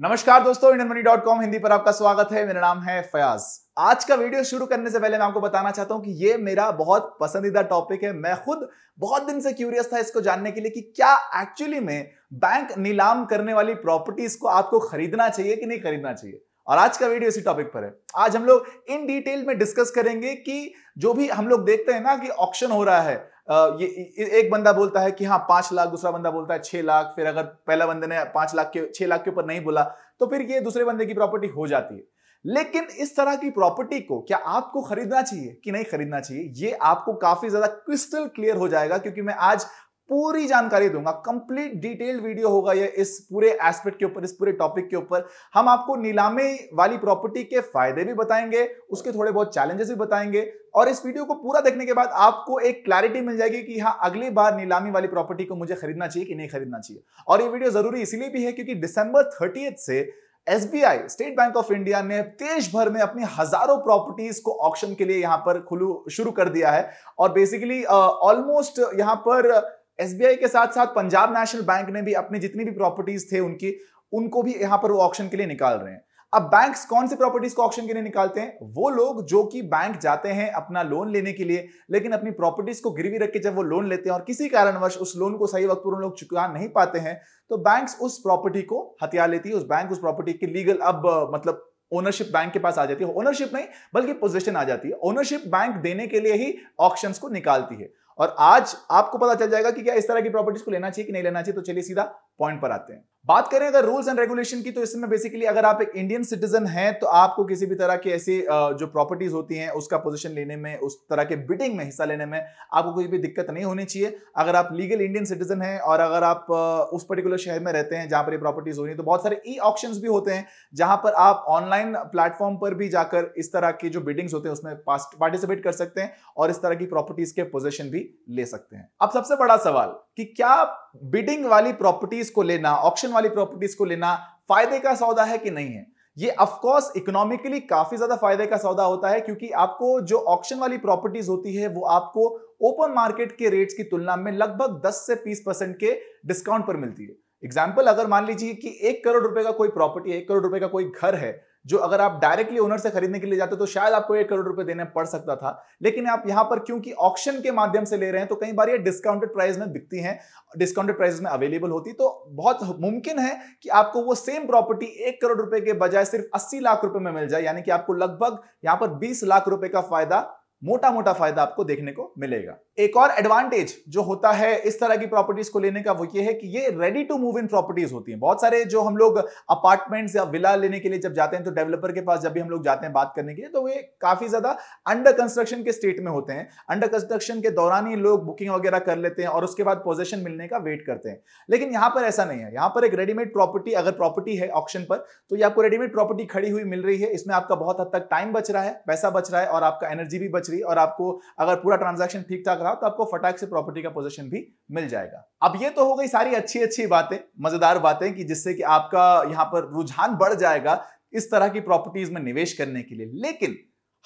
नमस्कार दोस्तों Indian money dot com Hindi पर आपका स्वागत है मेरा नाम है फयाज आज का वीडियो शुरू करने से पहले मैं आपको बताना चाहता हूं कि ये मेरा बहुत पसंदीदा टॉपिक है मैं खुद बहुत दिन से क्यूरियस था इसको जानने के लिए कि क्या एक्चुअली में बैंक नीलाम करने वाली प्रॉपर्टीज को आपको खरीदना चाहिए कि नहीं खरीदना चाहिए और आज का वीडियो इसी टॉपिक पर है आज हम लोग इन डिटेल में डिस्कस करेंगे कि जो भी हम लोग देखते हैं ना कि ऑक्शन हो रहा है ये एक बंदा बोलता है कि हाँ पांच लाख दूसरा बंदा बोलता है छह लाख फिर अगर पहला बंदे ने पांच लाख के छह लाख के ऊपर नहीं बोला तो फिर ये दूसरे बंदे की प्रॉपर्टी हो जाती है लेकिन इस तरह की प्रॉपर्टी को क्या आपको खरीदना चाहिए कि नहीं खरीदना चाहिए ये आपको काफी ज्यादा क्रिस्टल क्लियर हो जाएगा क्योंकि मैं आज पूरी जानकारी दूंगा कंप्लीट डिटेल वीडियो होगा ये इस पूरे एस्पेक्ट के ऊपर इस पूरे टॉपिक के ऊपर हम आपको नीलामी वाली प्रॉपर्टी के फायदे भी बताएंगे उसके थोड़े बहुत चैलेंजेस भी बताएंगे और इस वीडियो को पूरा देखने के बाद आपको एक क्लैरिटी मिल जाएगी कि हाँ अगली बार नीलामी वाली प्रॉपर्टी को मुझे खरीदना चाहिए कि नहीं खरीदना चाहिए और ये वीडियो जरूरी इसलिए भी है क्योंकि दिसंबर थर्टी से SBI State Bank of India ने देश भर में अपनी हजारों प्रॉपर्टीज को ऑप्शन के लिए यहां पर खुलू शुरू कर दिया है और बेसिकली ऑलमोस्ट uh, यहां पर एस के साथ साथ पंजाब नेशनल बैंक ने भी अपनी जितनी भी प्रॉपर्टीज थे उनकी उनको भी यहां पर वो ऑप्शन के लिए निकाल रहे हैं अब बैंक्स कौन से प्रॉपर्टीज को ऑप्शन के लिए निकालते हैं वो लोग जो कि बैंक जाते हैं अपना लोन लेने के लिए लेकिन अपनी प्रॉपर्टीज को गिरवी रख के जब वो लोन लेते हैं और किसी कारणवश उस लोन को सही वक्त पर उन लोग चुका नहीं पाते हैं तो बैंक्स उस प्रॉपर्टी को हथियार लेती है उस बैंक उस प्रॉपर्टी की लीगल अब मतलब ओनरशिप बैंक के पास आ जाती है ओनरशिप नहीं बल्कि पोजिशन आ जाती है ओनरशिप बैंक देने के लिए ही ऑप्शन को निकालती है और आज आपको पता चल जाएगा कि क्या इस तरह की प्रॉपर्टीज को लेना चाहिए कि नहीं लेना चाहिए तो चलिए सीधा पॉइंट पर आते हैं बात करें अगर रूल्स एंड रेगुलेशन की तो इसमें बेसिकली अगर आप एक इंडियन सिटीजन हैं तो आपको किसी भी तरह की ऐसी जो प्रॉपर्टीज होती हैं उसका पोजीशन लेने में उस तरह के बिडिंग में हिस्सा लेने में आपको कोई भी दिक्कत नहीं होनी चाहिए अगर आप लीगल इंडियन सिटीजन हैं और अगर आप उस पर्टिकुलर शहर में रहते हैं जहां पर ये प्रॉपर्टीज हो रही है तो बहुत सारे ई ऑप्शन भी होते हैं जहां पर आप ऑनलाइन प्लेटफॉर्म पर भी जाकर इस तरह के जो बिडिंग्स होते हैं उसमें पार्टिसिपेट कर सकते हैं और इस तरह की प्रॉपर्टीज के पोजिशन भी ले सकते हैं अब सबसे बड़ा सवाल कि क्या बिडिंग वाली प्रॉपर्टीज को लेना ऑप्शन वाली प्रॉपर्टीज को लेना फायदे का सौदा है कि नहीं है ये अफकोर्स इकोनॉमिकली काफी ज्यादा फायदे का सौदा होता है क्योंकि आपको जो ऑक्शन वाली प्रॉपर्टीज होती है वो आपको ओपन मार्केट के रेट्स की तुलना में लगभग 10 से 20 परसेंट के डिस्काउंट पर मिलती है एग्जाम्पल अगर मान लीजिए कि एक करोड़ रुपए का कोई प्रॉपर्टी एक करोड़ रुपए का कोई घर है जो अगर आप डायरेक्टली ओनर से खरीदने के लिए जाते तो शायद आपको एक करोड़ रुपए देने पड़ सकता था लेकिन आप यहां पर क्योंकि ऑप्शन के माध्यम से ले रहे हैं तो कई बार ये डिस्काउंटेड प्राइस में बिकती हैं डिस्काउंटेड प्राइस में अवेलेबल होती तो बहुत मुमकिन है कि आपको वो सेम प्रॉपर्टी एक करोड़ रुपए के बजाय सिर्फ अस्सी लाख रुपए में मिल जाए यानी कि आपको लगभग यहां पर बीस लाख रुपए का फायदा मोटा मोटा फायदा आपको देखने को मिलेगा एक और एडवांटेज जो होता है इस तरह की प्रॉपर्टीज को लेने का वो ये है कि ये ready to move in properties होती हैं बहुत सारे जो हम लोग अपार्टमेंट्स या विला लेने के लिए जब जाते हैं तो डेवलपर के पास जब भी हम लोग जाते हैं बात करने के लिए तो वे काफी ज्यादा अंडर कंस्ट्रक्शन के स्टेट में होते हैं अंडर कंस्ट्रक्शन के दौरान ही लोग बुकिंग वगैरह कर लेते हैं और उसके बाद पोजेशन मिलने का वेट करते हैं लेकिन यहां पर ऐसा नहीं है यहां पर एक रेडीमेड प्रॉपर्टी अगर प्रॉपर्टी है ऑप्शन पर तो ये आपको रेडीमेड प्रॉपर्टी खड़ी हुई मिल रही है इसमें आपका बहुत हद तक टाइम बच रहा है पैसा बच रहा है और आपका एनर्जी भी बच रही है ली और आपको अगर पूरा ट्रांजेक्शन ठीक ठाक रहा तो आपको फटाक से प्रॉपर्टी का पोजिशन भी मिल जाएगा अब ये तो हो गई सारी अच्छी अच्छी बातें मजेदार बातें कि जिससे कि आपका यहां पर रुझान बढ़ जाएगा इस तरह की प्रॉपर्टीज में निवेश करने के लिए लेकिन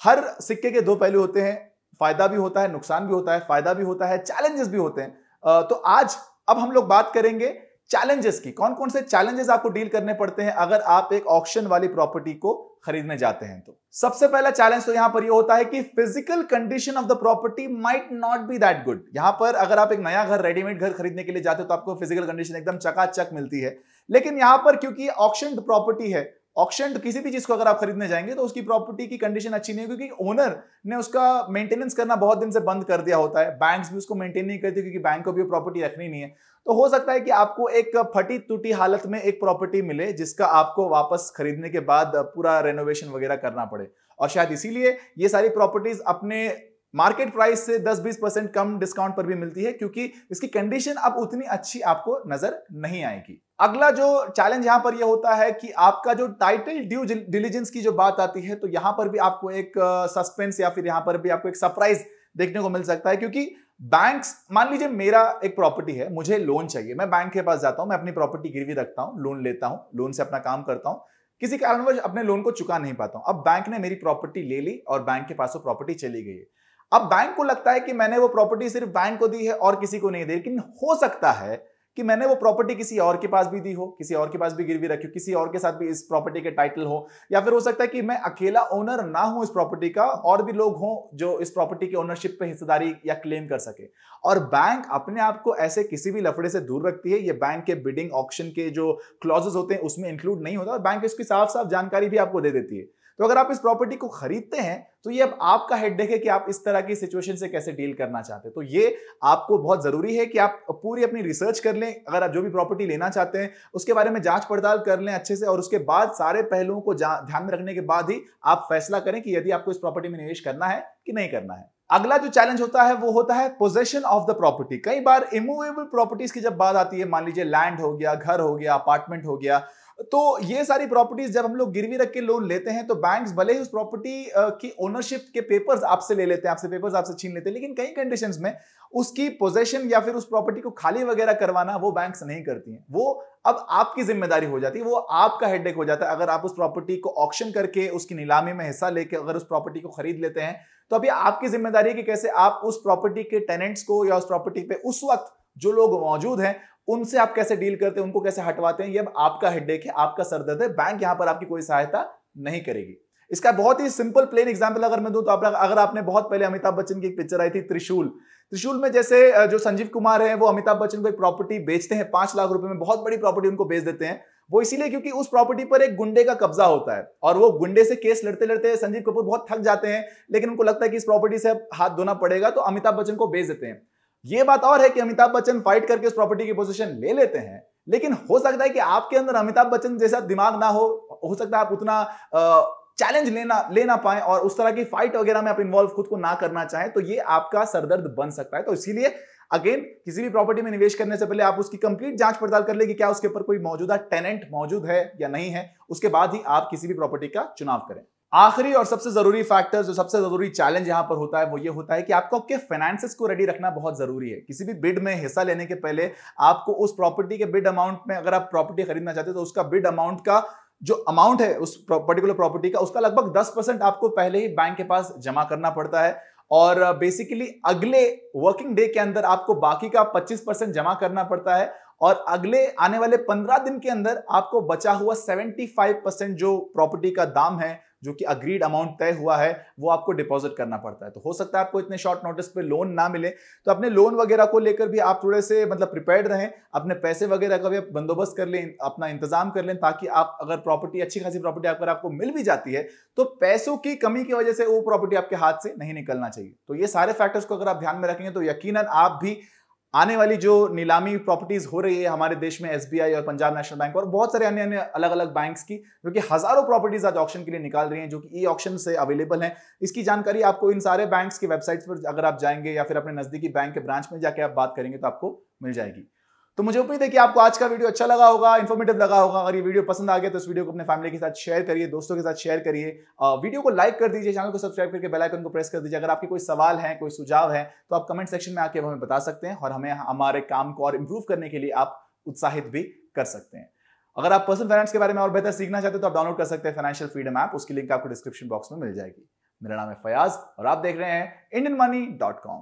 हर सिक्के के दो पहलू होते हैं फायदा भी होता है नुकसान भी होता है फायदा भी होता है चैलेंजेस भी होते हैं तो आज अब हम लोग बात करेंगे चैलेंजेस की कौन कौन से चैलेंजेस आपको डील करने पड़ते हैं अगर आप एक ऑक्शन वाली प्रॉपर्टी को खरीदने जाते हैं तो सबसे पहला चैलेंज तो यहां पर यह होता है कि physical condition of the property might not be that good यहां पर अगर आप एक नया घर रेडीमेड घर खरीदने के लिए जाते हो तो आपको फिजिकल कंडीशन एकदम चकाचक मिलती है लेकिन यहां पर क्योंकि ऑप्शन प्रॉपर्टी है ऑक्शन किसी भी चीज को अगर आप खरीदने जाएंगे तो उसकी प्रॉपर्टी की कंडीशन अच्छी नहीं क्योंकि ओनर ने उसका मेंटेनेंस करना बहुत दिन से बंद कर दिया होता है बैंक्स भी उसको मेंटेन नहीं करते क्योंकि बैंक को भी प्रॉपर्टी रखनी नहीं है तो हो सकता है कि आपको एक फटी टूटी हालत में एक प्रॉपर्टी मिले जिसका आपको वापस खरीदने के बाद पूरा रेनोवेशन वगैरह करना पड़े और शायद इसीलिए ये सारी प्रॉपर्टीज अपने मार्केट प्राइस से 10-20 परसेंट कम डिस्काउंट पर भी मिलती है क्योंकि इसकी कंडीशन अब उतनी अच्छी आपको नजर नहीं आएगी अगला जो चैलेंज यहां पर यह होता है कि आपका जो टाइटल ड्यू डिलीजेंस की जो बात आती है तो यहां पर भी आपको एक सस्पेंस या फिर यहां पर भी आपको एक सरप्राइज देखने को मिल सकता है क्योंकि बैंक मान लीजिए मेरा एक प्रॉपर्टी है मुझे लोन चाहिए मैं बैंक के पास जाता हूं मैं अपनी प्रॉपर्टी गिरवी रखता हूं लोन लेता हूं लोन से अपना काम करता हूं किसी कारणवश अपने लोन को चुका नहीं पाता हूं अब बैंक ने मेरी प्रॉपर्टी ले ली और बैंक के पास वो प्रॉपर्टी चली गई अब बैंक को लगता है कि मैंने वो प्रॉपर्टी सिर्फ बैंक को दी है और किसी को नहीं दी लेकिन हो सकता है कि मैंने वो प्रॉपर्टी किसी और के पास भी दी हो किसी और के पास भी गिरवी रखी हो किसी और के साथ भी इस प्रॉपर्टी के टाइटल हो या फिर हो सकता है कि मैं अकेला ओनर ना हूं इस प्रॉपर्टी का और भी लोग हों जो इस प्रॉपर्टी की ओनरशिप पे हिस्सेदारी या क्लेम कर सके और बैंक अपने आप को ऐसे किसी भी लफड़े से दूर रखती है ये बैंक के बिडिंग ऑप्शन के जो क्लॉजेस होते हैं उसमें इंक्लूड नहीं होता और बैंक इसकी साफ साफ जानकारी भी आपको दे देती है तो अगर आप इस प्रॉपर्टी को खरीदते हैं तो ये अब आपका हेड है कि आप इस तरह की सिचुएशन से कैसे डील करना चाहते हैं तो ये आपको बहुत जरूरी है कि आप पूरी अपनी रिसर्च कर लें अगर आप जो भी प्रॉपर्टी लेना चाहते हैं उसके बारे में जांच पड़ताल कर लें अच्छे से और उसके बाद सारे पहलुओं को ध्यान में रखने के बाद ही आप फैसला करें कि यदि आपको इस प्रॉपर्टी में निवेश करना है कि नहीं करना है अगला जो चैलेंज होता है वो होता है पोजेशन ऑफ द प्रॉपर्टी कई बार इमूवेबल प्रॉपर्टीज की जब बात आती है मान लीजिए लैंड हो गया घर हो गया अपार्टमेंट हो गया तो ये सारी प्रॉपर्टीज जब हम लोग गिरवी रख के लोन लेते हैं तो बैंक्स भले ही उस प्रॉपर्टी की ओनरशिप के पेपर्स आपसे ले लेते हैं आपसे पेपर्स आपसे छीन लेते हैं लेकिन कई कंडीशंस में उसकी पोजेशन या फिर उस प्रॉपर्टी को खाली वगैरह करवाना वो बैंक्स नहीं करती हैं वो अब आपकी जिम्मेदारी हो जाती है वो आपका हेडेक हो जाता है अगर आप उस प्रॉपर्टी को ऑप्शन करके उसकी नीलामी में हिस्सा लेके अगर उस प्रॉपर्टी को खरीद लेते हैं तो अभी आपकी जिम्मेदारी है कि कैसे आप उस प्रॉपर्टी के टेनेंट्स को या उस प्रॉपर्टी पे उस वक्त जो लोग मौजूद हैं उनसे आप कैसे डील करते हैं उनको कैसे हटवाते हैं ये आपका हेडेक है आपका सरदर्द है बैंक यहां पर आपकी कोई सहायता नहीं करेगी इसका बहुत ही सिंपल प्लेन एग्जाम्पल अगर मैं दूं तो आप अगर आपने बहुत पहले अमिताभ बच्चन की एक पिक्चर आई थी त्रिशूल त्रिशूल में जैसे जो संजीव कुमार है वो अमिताभ बच्चन को एक प्रॉपर्टी बेचते हैं पांच लाख रुपए में बहुत बड़ी प्रॉपर्टी उनको बेच देते हैं वो इसीलिए क्योंकि उस प्रॉपर्टी पर एक गुंडे का कब्जा होता है और वो गुंडे से केस लड़ते लड़ते संजीव कपूर बहुत थक जाते हैं लेकिन उनको लगता है कि इस प्रॉपर्टी से हाथ धोना पड़ेगा तो अमिताभ बच्चन को बेच देते हैं ये बात और है कि अमिताभ बच्चन फाइट करके उस प्रॉपर्टी की पोजीशन ले लेते हैं लेकिन हो सकता है कि आपके अंदर अमिताभ बच्चन जैसा दिमाग ना हो हो सकता है आप उतना चैलेंज लेना ले ना पाए और उस तरह की फाइट वगैरह में आप इन्वॉल्व खुद को ना करना चाहें तो ये आपका सरदर्द बन सकता है तो इसीलिए अगेन किसी भी प्रॉपर्टी में निवेश करने से पहले आप उसकी कंप्लीट जांच पड़ताल कर ले कि क्या उसके ऊपर कोई मौजूदा टेनेंट मौजूद है या नहीं है उसके बाद ही आप किसी भी प्रॉपर्टी का चुनाव करें आखिरी और सबसे जरूरी फैक्टर जो सबसे जरूरी चैलेंज यहां पर होता है वो ये होता है कि आपको आपके फाइनेंसिस को रेडी रखना बहुत जरूरी है किसी भी बिड में हिस्सा लेने के पहले आपको उस प्रॉपर्टी के बिड अमाउंट में अगर आप प्रॉपर्टी खरीदना चाहते हो तो उसका बिड अमाउंट का जो अमाउंट है उस पर्टिकुलर प्रॉपर्टी का उसका लगभग दस परसेंट आपको पहले ही बैंक के पास जमा करना पड़ता है और बेसिकली अगले वर्किंग डे के अंदर आपको बाकी का 25 परसेंट जमा करना पड़ता है और अगले आने वाले 15 दिन के अंदर आपको बचा हुआ 75 परसेंट जो प्रॉपर्टी का दाम है जो कि अग्रीड अमाउंट तय हुआ है वो आपको डिपॉजिट करना पड़ता है तो हो सकता है आपको इतने शॉर्ट नोटिस पे लोन ना मिले तो अपने लोन वगैरह को लेकर भी आप थोड़े से मतलब प्रिपेयर्ड रहें अपने पैसे वगैरह का भी आप बंदोबस्त कर लें अपना इंतजाम कर लें ताकि आप अगर प्रॉपर्टी अच्छी खासी प्रॉपर्टी अगर आपको मिल भी जाती है तो पैसों की कमी की वजह से वो प्रॉपर्टी आपके हाथ से नहीं निकलना चाहिए तो ये सारे फैक्टर्स को अगर आप ध्यान में रखेंगे तो यकीन आप भी आने वाली जो नीलामी प्रॉपर्टीज हो रही है हमारे देश में एसबीआई और पंजाब नेशनल बैंक और बहुत सारे अन्य अन्य अलग अलग बैंक्स की जो कि हजारों प्रॉपर्टीज आज ऑप्शन के लिए निकाल रही हैं जो कि ई ऑप्शन से अवेलेबल हैं इसकी जानकारी आपको इन सारे बैंक्स की वेबसाइट्स पर अगर आप जाएंगे या फिर अपने नजदीकी बैंक के ब्रांच में जाके आप बात करेंगे तो आपको मिल जाएगी तो मुझे उम्मीद है कि आपको आज का वीडियो अच्छा लगा होगा इन्फॉर्मेटिव लगा होगा अगर ये वीडियो पसंद आ गया तो इस वीडियो को अपने फैमिली के साथ शेयर करिए दोस्तों के साथ शेयर करिए वीडियो को लाइक कर दीजिए चैनल को सब्सक्राइब करके बेल आइकन को प्रेस कर दीजिए अगर आपके कोई सवाल है कोई सुझाव है तो आप कमेंट सेक्शन में आके हमें बता सकते हैं और हमें हमारे काम को और इम्प्रूव करने के लिए आप उत्साहित भी कर सकते हैं अगर आप पर्सनल फाइनेंस के बारे में और बेहतर सीखना चाहते हैं तो आप डाउनलोड कर सकते हैं फाइनेंशियल फ्रीडम ऐप उसकी लिंक आपको डिस्क्रिप्शन बॉक्स में मिल जाएगी मेरा नाम है फयाज और आप देख रहे हैं इंडियन मनी डॉट कॉम